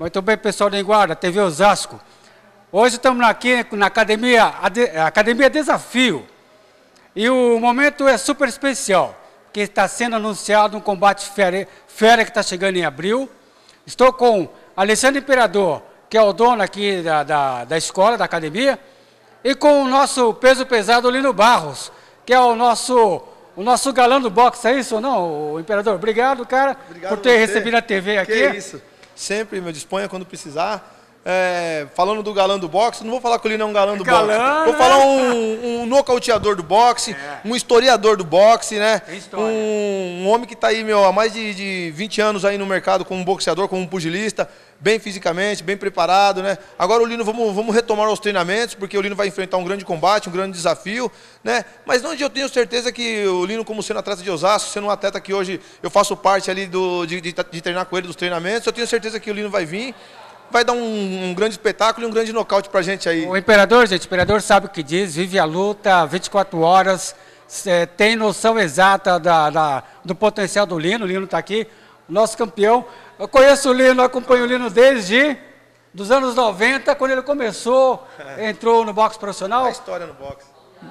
Muito bem pessoal da Enguarda, TV Osasco. Hoje estamos aqui na Academia, Academia Desafio. E o momento é super especial, porque está sendo anunciado um combate fera, fera que está chegando em abril. Estou com Alessandro Imperador, que é o dono aqui da, da, da escola, da academia, e com o nosso peso pesado Lino Barros, que é o nosso o nosso galã do boxe, é isso ou não, o imperador? Obrigado, cara, Obrigado por ter você. recebido a TV aqui. Que isso sempre me disponha quando precisar. É, falando do galã do boxe, não vou falar que ele Lino é um galã do galã, boxe. Vou né? falar um, um nocauteador do boxe, é. um historiador do boxe, né? Um, um, homem que está aí, meu, há mais de, de 20 anos aí no mercado como boxeador, como pugilista bem fisicamente, bem preparado, né? Agora o Lino, vamos, vamos retomar os treinamentos, porque o Lino vai enfrentar um grande combate, um grande desafio, né? Mas onde eu tenho certeza que o Lino, como sendo atleta de Osasco, sendo um atleta que hoje eu faço parte ali do, de, de, de treinar com ele dos treinamentos, eu tenho certeza que o Lino vai vir, vai dar um, um grande espetáculo e um grande nocaute pra gente aí. O Imperador, gente, o Imperador sabe o que diz, vive a luta 24 horas, é, tem noção exata da, da, do potencial do Lino, o Lino está aqui, nosso campeão. Eu conheço o Lino, acompanho o Lino desde dos anos 90, quando ele começou, entrou no boxe profissional. A história no boxe.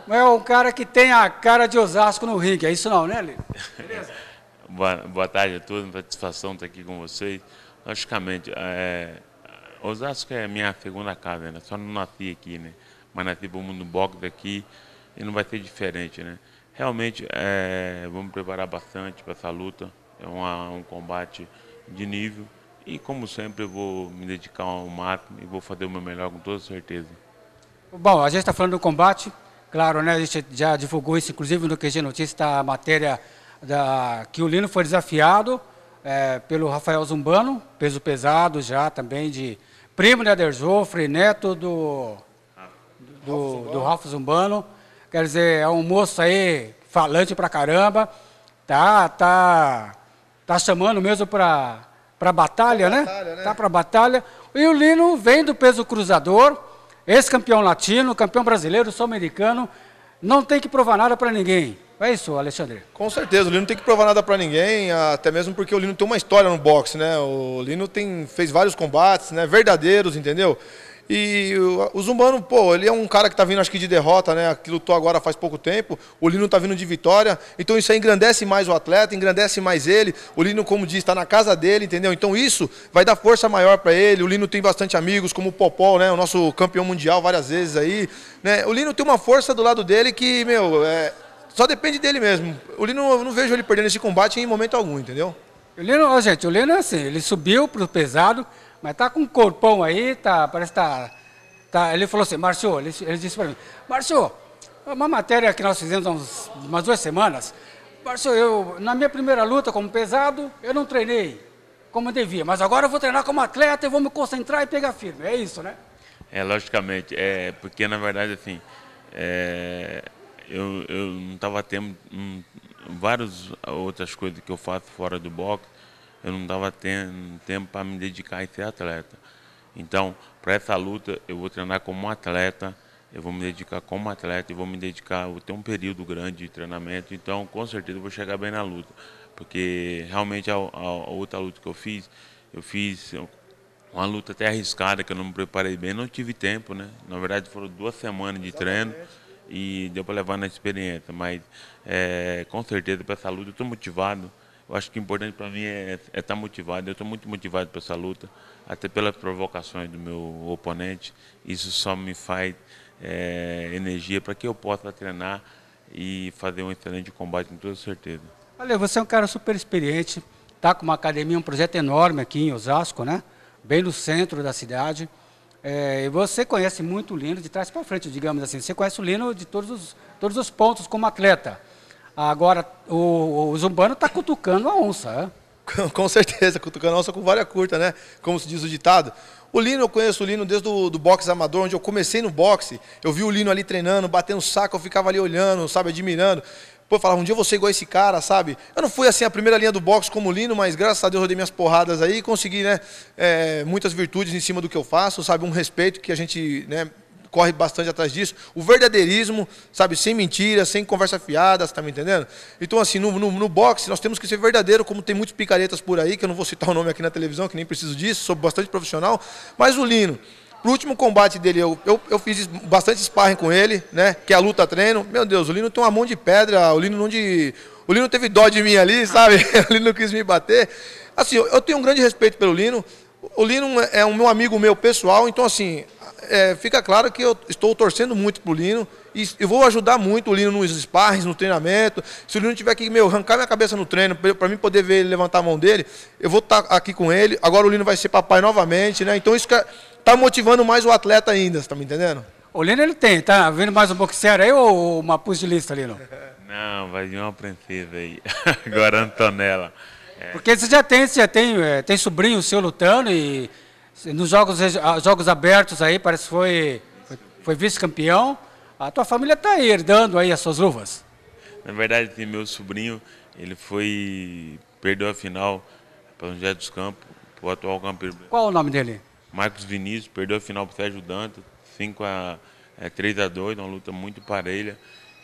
É um cara que tem a cara de Osasco no ringue, é isso não, né, Lino? Beleza? boa, boa tarde a todos, satisfação estar aqui com vocês. Logicamente, é, Osasco é minha segunda casa, né? Só não nasci aqui, né? Mas nasci para o mundo boxe aqui e não vai ser diferente, né? Realmente, é, vamos preparar bastante para essa luta. É uma, um combate de nível. E como sempre, eu vou me dedicar ao máximo e vou fazer o meu melhor com toda certeza. Bom, a gente está falando do combate, claro, né? A gente já divulgou isso, inclusive no QG Notícias, tá a matéria da, que o Lino foi desafiado é, pelo Rafael Zumbano, peso pesado já também, de primo de Adersofre, neto do, do, do, do Rafa Zumbano. Quer dizer, é um moço aí falante pra caramba, tá, tá está chamando mesmo para para batalha, né? batalha, né? Tá para batalha. E o Lino vem do peso cruzador, ex-campeão latino, campeão brasileiro, sul-americano, não tem que provar nada para ninguém. É isso, Alexandre. Com certeza, o Lino não tem que provar nada para ninguém, até mesmo porque o Lino tem uma história no boxe, né? O Lino tem, fez vários combates, né? Verdadeiros, entendeu? E o Zumbano, pô, ele é um cara que está vindo, acho que de derrota, né? Que lutou agora faz pouco tempo. O Lino está vindo de vitória. Então isso aí engrandece mais o atleta, engrandece mais ele. O Lino, como diz, está na casa dele, entendeu? Então isso vai dar força maior para ele. O Lino tem bastante amigos, como o Popó né? O nosso campeão mundial várias vezes aí. Né? O Lino tem uma força do lado dele que, meu, é... só depende dele mesmo. O Lino, eu não vejo ele perdendo esse combate em momento algum, entendeu? O Lino, ó, gente, o Lino é assim, ele subiu pro pesado, mas está com um corpão aí, tá, parece que está. Tá, ele falou assim, Márcio, ele, ele disse para mim, Márcio, uma matéria que nós fizemos há uns, umas duas semanas, Márcio, eu, na minha primeira luta como pesado, eu não treinei como devia, mas agora eu vou treinar como atleta e vou me concentrar e pegar firme. É isso, né? É, logicamente, é, porque na verdade, assim, é, eu, eu não estava tendo um, várias outras coisas que eu faço fora do boxe, eu não estava tendo tempo para me dedicar a ser atleta. Então, para essa luta, eu vou treinar como atleta, eu vou me dedicar como atleta, eu vou me dedicar, vou ter um período grande de treinamento, então com certeza eu vou chegar bem na luta. Porque realmente a, a, a outra luta que eu fiz, eu fiz uma luta até arriscada, que eu não me preparei bem, não tive tempo, né? Na verdade foram duas semanas de treino e deu para levar na experiência, mas é, com certeza para essa luta eu estou motivado eu acho que o importante para mim é estar é tá motivado. Eu estou muito motivado para essa luta, até pelas provocações do meu oponente. Isso só me faz é, energia para que eu possa treinar e fazer um excelente combate, com toda certeza. Olha, você é um cara super experiente, está com uma academia, um projeto enorme aqui em Osasco, né? Bem no centro da cidade. É, e você conhece muito o Lino de trás para frente, digamos assim. Você conhece o Lino de todos os, todos os pontos como atleta. Agora, o, os está cutucando a onça. É? com certeza, cutucando a onça com várias curta né? Como se diz o ditado. O Lino, eu conheço o Lino desde o do boxe amador, onde eu comecei no boxe. Eu vi o Lino ali treinando, batendo saco, eu ficava ali olhando, sabe, admirando. Pô, eu falava, um dia eu vou ser igual esse cara, sabe? Eu não fui assim a primeira linha do boxe como o Lino, mas graças a Deus eu dei minhas porradas aí e consegui, né, é, muitas virtudes em cima do que eu faço, sabe? Um respeito que a gente, né, corre bastante atrás disso. O verdadeirismo, sabe, sem mentira, sem conversa fiada, você tá me entendendo? Então, assim, no, no, no, boxe nós temos que ser verdadeiro, como tem muitos picaretas por aí, que eu não vou citar o nome aqui na televisão, que nem preciso disso, sou bastante profissional. Mas o Lino, pro último combate dele, eu, eu, eu fiz bastante sparring com ele, né? Que é a luta treino. Meu Deus, o Lino tem uma mão de pedra, o Lino não de. O Lino teve dó de mim ali, sabe? O Lino não quis me bater. Assim, eu, eu tenho um grande respeito pelo Lino. O Lino é um é meu amigo meu pessoal, então assim, é, fica claro que eu estou torcendo muito para o Lino e eu vou ajudar muito o Lino nos sparrings, no treinamento. Se o Lino tiver que meu, arrancar minha cabeça no treino para mim poder ver ele levantar a mão dele, eu vou estar tá aqui com ele. Agora o Lino vai ser papai novamente, né? Então isso está é, motivando mais o atleta ainda, está me entendendo? O Lino ele tem, tá vendo mais um boxeiro aí ou uma pugilista, Lino? Não, vai vir uma princesa aí. Agora Antonella. É. Porque você já tem, você já tem, é, tem sobrinho seu lutando e nos jogos, ah, jogos abertos aí, parece que foi, foi vice-campeão. A tua família está aí, herdando aí as suas luvas. Na verdade, tem meu sobrinho, ele foi. perdeu a final para o José dos Campos, o atual campeão. Qual o nome dele? Marcos Vinícius, perdeu a final para o Sérgio Dantas, 5 a é, 3 a 2 uma luta muito parelha.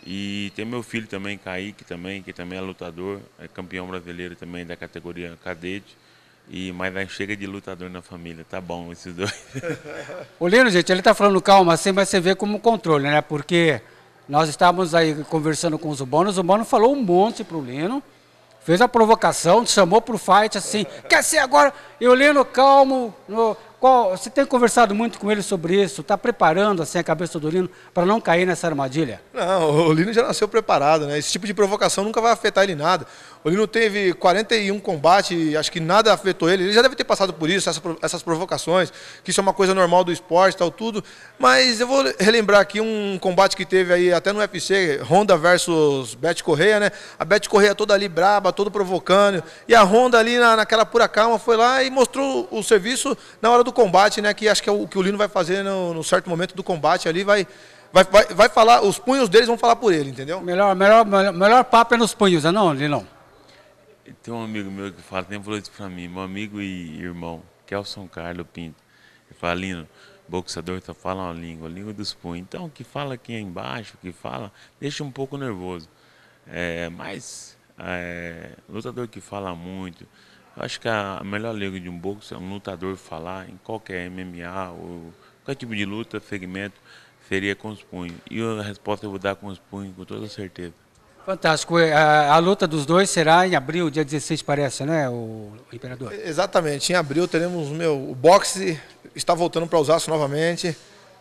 E tem meu filho também, Kaique, também, que também é lutador, é campeão brasileiro também da categoria cadete. E, mas vai, chega de lutador na família, tá bom esses dois. o Lino, gente, ele tá falando calma assim, mas você vê como controle, né? Porque nós estávamos aí conversando com o Zubano, o Zubano falou um monte pro Lino, fez a provocação, chamou pro fight assim, quer ser agora? E o Lino calmo, no, qual, você tem conversado muito com ele sobre isso? Está preparando assim, a cabeça do Lino para não cair nessa armadilha? Não, o Lino já nasceu preparado, né? Esse tipo de provocação nunca vai afetar ele nada. O Lino teve 41 combates, acho que nada afetou ele. Ele já deve ter passado por isso, essa, essas provocações, que isso é uma coisa normal do esporte tal, tudo. Mas eu vou relembrar aqui um combate que teve aí até no UFC, Honda versus Beth Correia, né? A Beth Correia toda ali braba, todo provocando. E a Honda ali na, naquela pura calma foi lá e mostrou o serviço na hora do do combate, né? Que acho que é o que o Lino vai fazer no, no certo momento do combate ali, vai, vai, vai, vai, falar, os punhos deles vão falar por ele, entendeu? Melhor, melhor, melhor, melhor papo é nos punhos, né, não, Lino Tem um amigo meu que fala, tem falou isso pra mim, meu amigo e irmão, Kelson Carlos Pinto. Ele fala, Lino, boxeador só tá, fala uma língua, a língua dos punhos. Então, o que fala aqui embaixo, o que fala, deixa um pouco nervoso. É, mas, é, lutador que fala muito, Acho que a melhor liga de um boxe é um lutador falar em qualquer MMA ou qualquer tipo de luta, segmento, seria com os punhos. E a resposta eu vou dar com os punhos, com toda certeza. Fantástico. É, a, a luta dos dois será em abril, dia 16, parece, né, o Imperador? Exatamente. Em abril teremos meu, o boxe está voltando para Osasco novamente.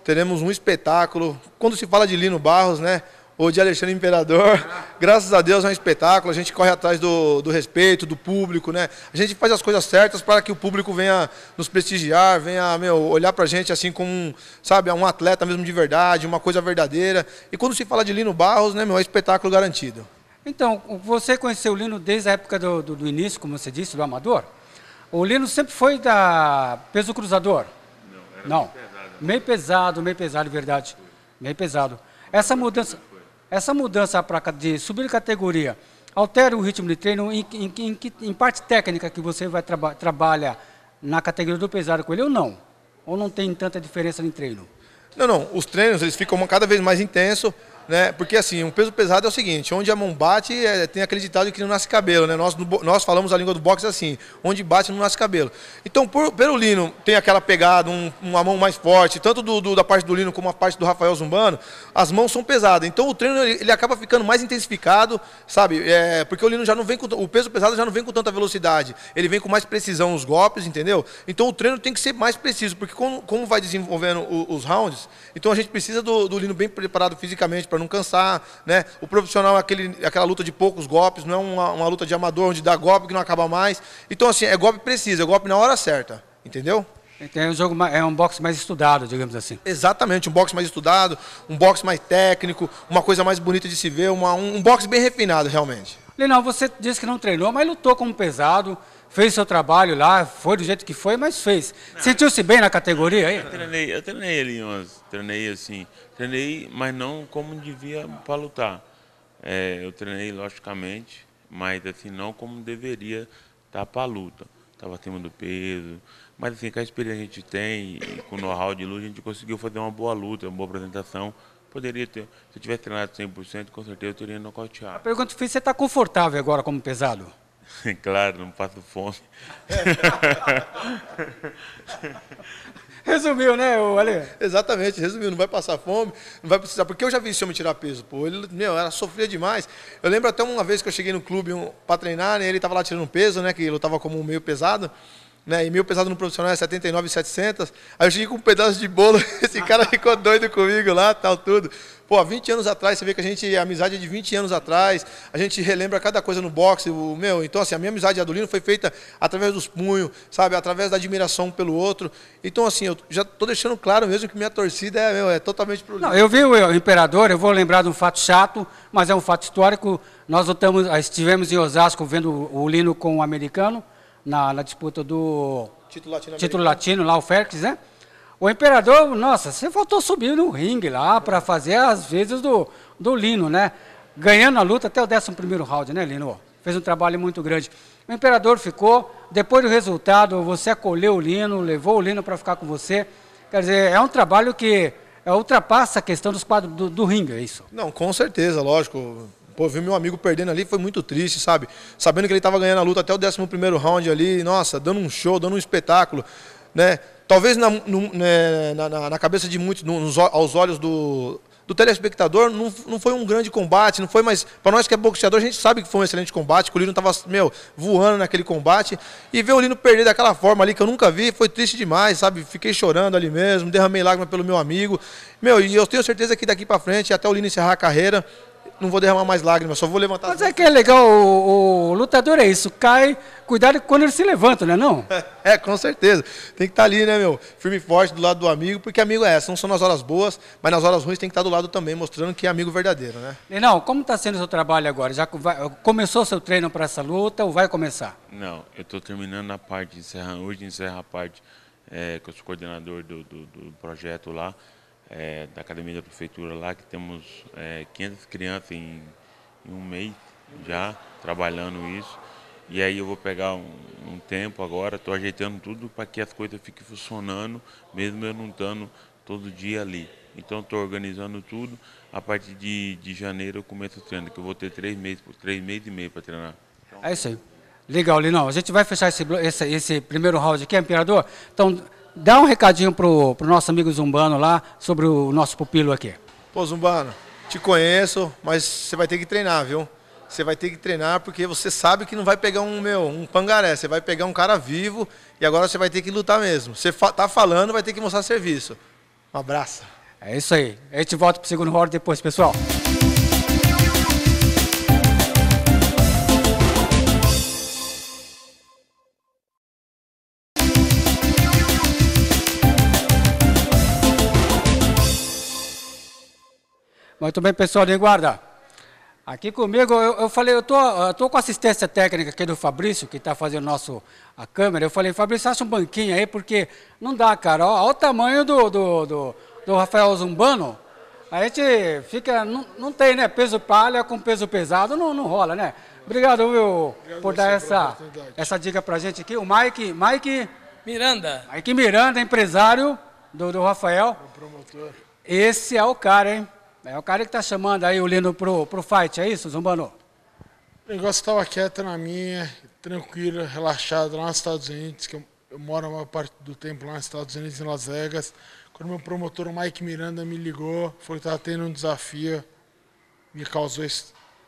Teremos um espetáculo. Quando se fala de Lino Barros, né? o de Alexandre Imperador. Graças a Deus é um espetáculo, a gente corre atrás do, do respeito, do público, né? A gente faz as coisas certas para que o público venha nos prestigiar, venha meu, olhar para a gente assim como, sabe, um atleta mesmo de verdade, uma coisa verdadeira. E quando se fala de Lino Barros, né, meu, é espetáculo garantido. Então, você conheceu o Lino desde a época do, do, do início, como você disse, do amador? O Lino sempre foi da peso cruzador? Não, era Não. Meio pesado, meio pesado, verdade. Meio pesado. Essa mudança... Essa mudança de subir de categoria altera o ritmo de treino em, em, em, em parte técnica que você vai traba trabalha na categoria do pesado com ele ou não? Ou não tem tanta diferença em treino? Não, não. Os treinos eles ficam cada vez mais intensos né? Porque assim, um peso pesado é o seguinte, onde a mão bate, é, tem acreditado que não nasce cabelo, né? Nós, no, nós falamos a língua do boxe assim, onde bate não nasce cabelo. Então, por, pelo Lino tem aquela pegada, um, uma mão mais forte, tanto do, do, da parte do Lino como a parte do Rafael Zumbano, as mãos são pesadas. Então o treino ele, ele acaba ficando mais intensificado, sabe? É, porque o Lino já não vem com o peso pesado já não vem com tanta velocidade, ele vem com mais precisão os golpes, entendeu? Então o treino tem que ser mais preciso, porque como, como vai desenvolvendo o, os rounds, então a gente precisa do, do Lino bem preparado fisicamente para não cansar. Né? O profissional é aquele, aquela luta de poucos golpes, não é uma, uma luta de amador onde dá golpe que não acaba mais. Então, assim, é golpe preciso, é golpe na hora certa. Entendeu? Então é um, jogo, é um boxe mais estudado, digamos assim. Exatamente, um boxe mais estudado, um boxe mais técnico, uma coisa mais bonita de se ver, uma, um, um boxe bem refinado, realmente. Lenal, você disse que não treinou, mas lutou como pesado, fez seu trabalho lá, foi do jeito que foi, mas fez. Sentiu-se bem na categoria aí? Eu treinei, eu treinei ali umas, treinei assim, treinei, mas não como devia para lutar. É, eu treinei, logicamente, mas assim, não como deveria estar tá para a luta. Estava acima do peso, mas assim, com a experiência que a gente tem, e com o know-how de luta, a gente conseguiu fazer uma boa luta, uma boa apresentação, poderia ter. Se eu tivesse treinado 100%, com certeza eu teria nocauteado. A pergunta que fiz, é você está confortável agora como pesado? claro, não passo fome. Resumiu, né, Ale? Exatamente, resumiu. Não vai passar fome, não vai precisar. Porque eu já vi esse homem tirar peso, pô. Ele, meu, ela sofria demais. Eu lembro até uma vez que eu cheguei no clube um, para treinar, né, ele estava lá tirando peso, né, que ele lutava como meio pesado né? E mil pesado no profissional é 79,700. Aí eu cheguei com um pedaço de bolo, esse ah. cara ficou doido comigo lá, tal, tudo. Pô, 20 anos atrás, você vê que a gente, a amizade é de 20 anos atrás, a gente relembra cada coisa no boxe, o meu, então assim, a minha amizade de Adolino foi feita através dos punhos, sabe, através da admiração um pelo outro. Então assim, eu já tô deixando claro mesmo que minha torcida é, meu, é totalmente pro Não, eu vi o Imperador, eu vou lembrar de um fato chato, mas é um fato histórico. Nós ah, estivemos em Osasco vendo o Lino com o um americano, na, na disputa do título latino, título latino lá, o Félix, né? O imperador, nossa, você faltou subir no ringue lá para fazer as vezes do, do Lino, né? Ganhando a luta até o 11 round, né, Lino? Fez um trabalho muito grande. O imperador ficou, depois do resultado, você acolheu o Lino, levou o Lino para ficar com você. Quer dizer, é um trabalho que é, ultrapassa a questão dos quadros do, do ringue, é isso? Não, com certeza, lógico. Pô, vi meu amigo perdendo ali, foi muito triste, sabe? Sabendo que ele estava ganhando a luta até o 11 round ali, nossa, dando um show, dando um espetáculo, né? Talvez na, no, né, na, na cabeça de muitos, nos, aos olhos do, do telespectador, não, não foi um grande combate, não foi mais. Para nós que é boxeador, a gente sabe que foi um excelente combate, que o Lino estava, meu, voando naquele combate. E ver o Lino perder daquela forma ali que eu nunca vi, foi triste demais, sabe? Fiquei chorando ali mesmo, derramei lágrimas pelo meu amigo. Meu, e eu tenho certeza que daqui para frente, até o Lino encerrar a carreira, não vou derramar mais lágrimas, só vou levantar Mas é que é legal, o, o lutador é isso, cai, cuidado quando ele se levanta, não é não? É, é, com certeza. Tem que estar tá ali, né, meu? Firme e forte do lado do amigo, porque amigo é, são só nas horas boas, mas nas horas ruins tem que estar tá do lado também, mostrando que é amigo verdadeiro, né? Não, como está sendo o seu trabalho agora? Já vai, começou seu treino para essa luta ou vai começar? Não, eu estou terminando a parte, encerra, hoje encerra a parte é, que eu sou coordenador do, do, do projeto lá é, da academia da prefeitura lá, que temos é, 500 crianças em, em, um mês já trabalhando isso. E aí eu vou pegar um, um tempo agora, estou ajeitando tudo para que as coisas fiquem funcionando, mesmo eu não estando todo dia ali. Então estou organizando tudo. A partir de, de janeiro eu começo o treino, que eu vou ter três meses, três meses e meio para treinar. Então... É isso aí. Legal, Linão. A gente vai fechar esse, esse, esse primeiro round aqui, imperador. Então, dá um recadinho pro, pro nosso amigo Zumbano lá sobre o nosso pupilo aqui. Pô, Zumbano, te conheço, mas você vai ter que treinar, viu? Você vai ter que treinar porque você sabe que não vai pegar um meu, um pangaré, você vai pegar um cara vivo e agora você vai ter que lutar mesmo. Você fa tá falando, vai ter que mostrar serviço. Um abraço. É isso aí. A gente volta pro segundo round depois, pessoal. Muito bem, pessoal, de guarda. Aqui comigo, eu, eu falei, eu tô, estou com assistência técnica aqui do Fabrício, que está fazendo nosso, a câmera. Eu falei, Fabrício, acha um banquinho aí, porque não dá, cara. Olha o tamanho do, do, do, do Rafael Zumbano. A gente fica, não, não tem, né? Peso palha com peso pesado, não, não rola, né? Obrigado, viu, Obrigado por dar essa, essa dica pra gente aqui. O Mike, Mike... Miranda. Mike Miranda, empresário do, do Rafael. O promotor. Esse é o cara, hein? É o cara que está chamando aí o Lino pro, pro fight, é isso, Zumbano? O negócio estava quieto na minha, tranquilo, relaxado lá nos Estados Unidos, que eu, eu moro a maior parte do tempo lá nos Estados Unidos, em Las Vegas. Quando meu promotor Mike Miranda me ligou, foi que estava tendo um desafio, me causou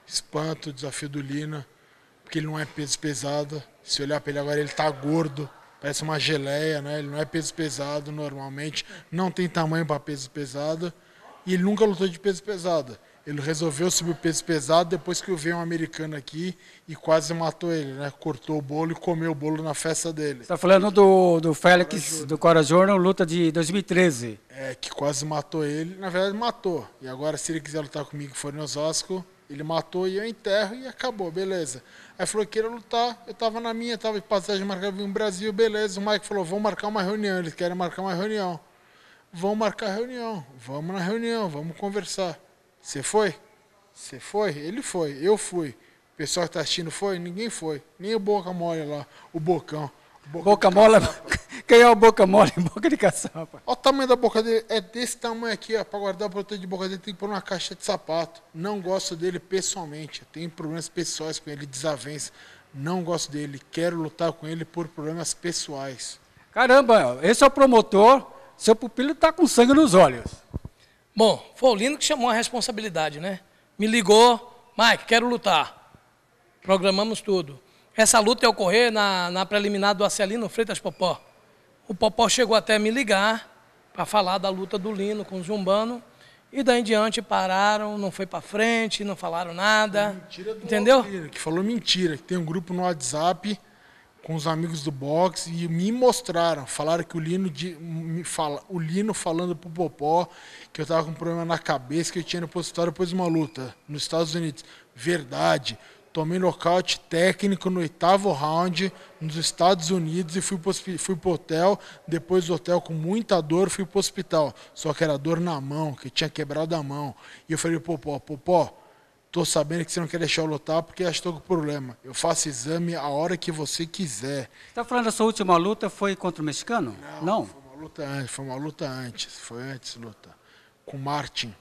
espanto, o desafio do Lino, porque ele não é peso pesado. Se olhar para ele agora, ele está gordo parece uma geleia, né? Ele não é peso pesado normalmente, não tem tamanho para peso pesado e ele nunca lutou de peso pesado. Ele resolveu subir o peso pesado depois que veio um americano aqui e quase matou ele, né? Cortou o bolo e comeu o bolo na festa dele. Você tá falando do, do Félix, Cora do Cora Júnior, luta de 2013. É, que quase matou ele. Na verdade, matou. E agora, se ele quiser lutar comigo e for em Osasco, ele matou e eu enterro e acabou, beleza. Aí falou que ia lutar, eu tava na minha, tava de passagem, marcava em Brasil, beleza. O Mike falou, vamos marcar uma reunião. Eles querem marcar uma reunião. Vamos marcar reunião, vamos na reunião, vamos conversar. Você foi? Você foi? Ele foi, eu fui. O pessoal que está assistindo foi? Ninguém foi. Nem o Boca Mole lá, o Bocão. boca, boca Mole. Quem é o Boca Mole? Boca de caçapa. Olha o tamanho da boca dele. É desse tamanho aqui, ó. Para guardar o protetor de boca dele, tem que pôr uma caixa de sapato. Não gosto dele pessoalmente. Tem problemas pessoais com ele, desavença. Não gosto dele. Quero lutar com ele por problemas pessoais. Caramba, esse é o promotor seu pupilo está com sangue nos olhos. Bom, foi o Lino que chamou a responsabilidade, né? Me ligou, Mike, quero lutar. Programamos tudo. Essa luta ia ocorrer na, na preliminar do Acelino Freitas Popó. O Popó chegou até me ligar para falar da luta do Lino com o Zumbano. E daí em diante pararam, não foi para frente, não falaram nada. Mentira do entendeu? que falou mentira, que tem um grupo no WhatsApp com os amigos do boxe e me mostraram, falaram que o Lino, me fala, o Lino falando pro Popó que eu tava com um problema na cabeça que eu tinha no positório depois de uma luta nos Estados Unidos. Verdade. Tomei nocaute técnico no oitavo round nos Estados Unidos e fui pro, fui pro hotel. Depois do hotel, com muita dor, fui pro hospital. Só que era dor na mão, que tinha quebrado a mão. E eu falei, Popó, Popó, Estou sabendo que você não quer deixar eu lutar porque que estou com problema. Eu faço exame a hora que você quiser. Você está falando da sua última luta foi contra o mexicano? Não, não. Foi uma luta antes, foi uma luta antes, foi antes luta. Com o Martin.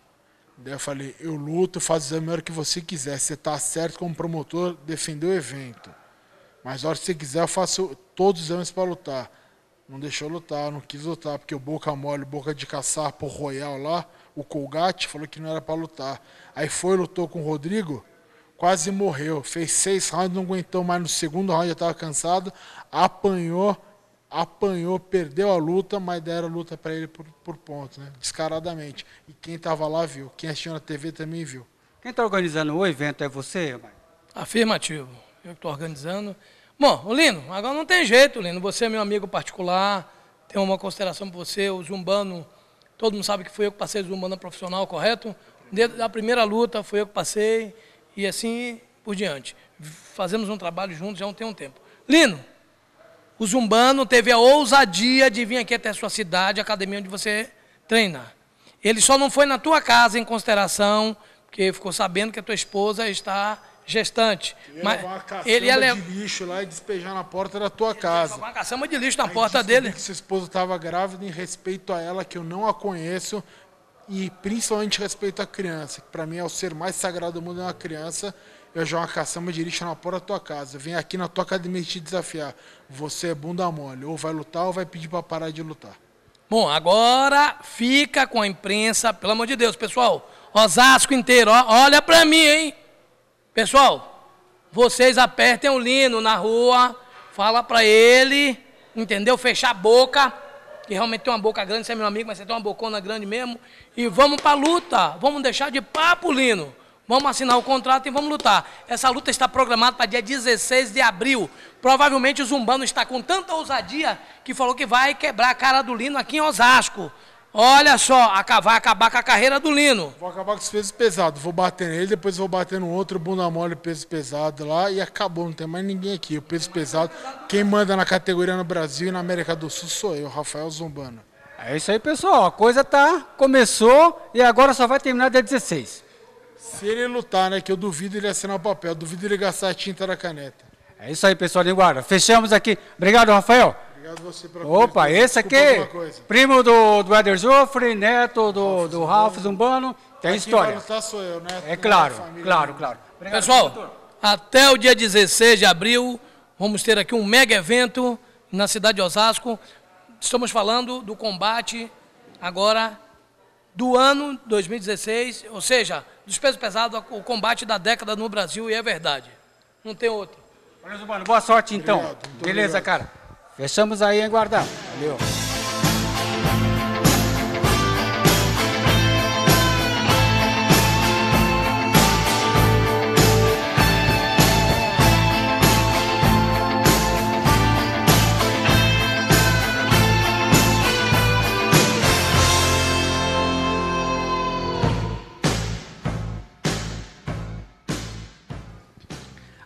Daí eu falei, eu luto, faço exame a hora que você quiser. Você está certo como promotor, defendeu o evento. Mas a hora que você quiser, eu faço todos os exames para lutar. Não deixou lutar, não quis lutar, porque o boca mole, boca de caçar, por royal lá, o Colgate, falou que não era para lutar. Aí foi, lutou com o Rodrigo, quase morreu. Fez seis rounds, não aguentou mais no segundo round, já estava cansado. Apanhou, apanhou, perdeu a luta, mas deram a luta para ele por, por ponto, né? descaradamente. E quem estava lá viu, quem assistiu na TV também viu. Quem está organizando o evento é você, Maio? Afirmativo, eu estou organizando. Bom, Lino, agora não tem jeito, Lino. Você é meu amigo particular, tenho uma consideração por você, o Zumbano Todo mundo sabe que fui eu que passei do Umbanda profissional, correto? Desde a primeira luta foi eu que passei e assim por diante. Fazemos um trabalho juntos já tem um tempo. Lino, o Zumbano teve a ousadia de vir aqui até a sua cidade, a academia onde você treina. Ele só não foi na tua casa em consideração, porque ficou sabendo que a tua esposa está gestante. mas ele ia levar de lixo lá e despejar na porta da tua ele casa. Uma caçamba de lixo na Aí porta dele. Que sua esposa estava grávida em respeito a ela que eu não a conheço e principalmente respeito à criança, que para mim é o ser mais sagrado do mundo é uma criança. Eu jogo uma caçamba de lixo na porta da tua casa. Vem aqui na tua academia te desafiar. Você é bunda mole. Ou vai lutar ou vai pedir para parar de lutar. Bom, agora fica com a imprensa, pelo amor de Deus, pessoal. Osasco inteiro, ó, olha para mim, hein? Pessoal, vocês apertem o lino na rua, fala para ele, entendeu? Fechar a boca, que realmente tem uma boca grande, você é meu amigo, mas você tem uma bocona grande mesmo. E vamos para a luta, vamos deixar de papo, Lino. Vamos assinar o contrato e vamos lutar. Essa luta está programada para dia 16 de abril. Provavelmente o Zumbano está com tanta ousadia que falou que vai quebrar a cara do Lino aqui em Osasco. Olha só, vai acabar com a carreira do Lino. Vou acabar com os pesos pesados. Vou bater nele, depois vou bater no outro, bunda mole, peso pesado lá e acabou. Não tem mais ninguém aqui. O peso pesado, quem manda na categoria no Brasil e na América do Sul sou eu, Rafael Zumbano. É isso aí, pessoal. A coisa tá. Começou e agora só vai terminar dia 16. Se ele lutar, né? Que eu duvido ele assinar o papel, duvido ele gastar a tinta da caneta. É isso aí, pessoal, linguarda. Fechamos aqui. Obrigado, Rafael você Opa, esse aqui, primo do, do Eder Zofre, neto do, Ralf, do Ralf Zumbano, tem aqui história. Tá sou eu, né? É claro, claro, claro. Obrigado, Pessoal, doutor. até o dia 16 de abril, vamos ter aqui um mega evento na cidade de Osasco. Estamos falando do combate agora do ano 2016, ou seja, dos pesos pesados, o combate da década no Brasil, e é verdade. Não tem outro. Olha, boa sorte então. Obrigado, Beleza, obrigado. cara. Fechamos aí, hein, guardão? Valeu.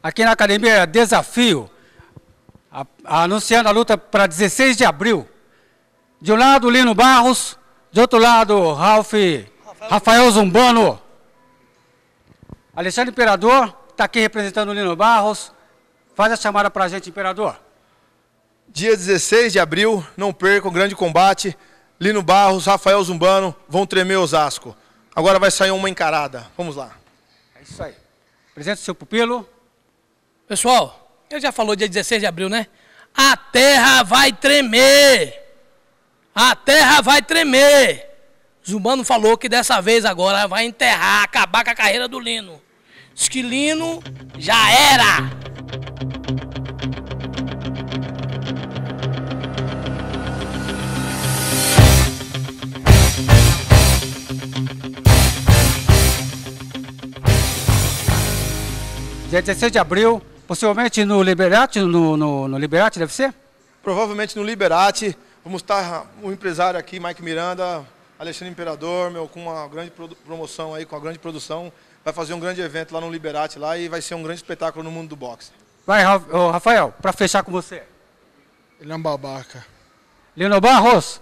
Aqui na academia Desafio anunciando a luta para 16 de abril. De um lado, Lino Barros, de outro lado, Ralph, Rafael, Rafael Zumbano. Alexandre Imperador está aqui representando o Lino Barros. Faz a chamada para a gente, Imperador. Dia 16 de abril, não perca o grande combate. Lino Barros, Rafael Zumbano vão tremer Osasco. Agora vai sair uma encarada. Vamos lá. É isso aí. Apresenta o seu pupilo. Pessoal, ele já falou dia 16 de abril, né? A terra vai tremer. A terra vai tremer. Zumbano falou que dessa vez agora vai enterrar, acabar com a carreira do Lino. Diz que Lino já era. Dia 16 de abril, Possivelmente no Liberati, no, no, no Liberati deve ser? Provavelmente no Liberati. Vamos estar ah, um empresário aqui, Mike Miranda, Alexandre Imperador, meu, com uma grande promoção aí, com uma grande produção. Vai fazer um grande evento lá no Liberati lá e vai ser um grande espetáculo no mundo do boxe. Vai, Rafael, para fechar com você. Ele é um babaca. Lino Barros.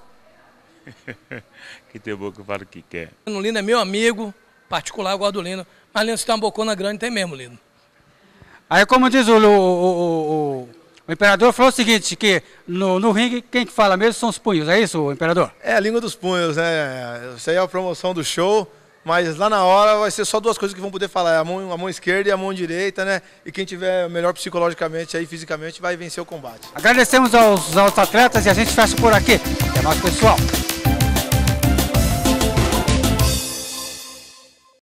que tem boca que fala o que quer. Lino é meu amigo particular, eu gosto do Lino. Mas Lino, você tem uma bocona grande, tem mesmo, Lino. Aí como diz o, o, o, o imperador, falou o seguinte, que no, no ringue quem que fala mesmo são os punhos, é isso, imperador? É, a língua dos punhos, né? Isso aí é a promoção do show, mas lá na hora vai ser só duas coisas que vão poder falar, é a mão, a mão esquerda e a mão direita, né? E quem tiver melhor psicologicamente aí, fisicamente, vai vencer o combate. Agradecemos aos, aos atletas e a gente fecha por aqui. Até mais, pessoal.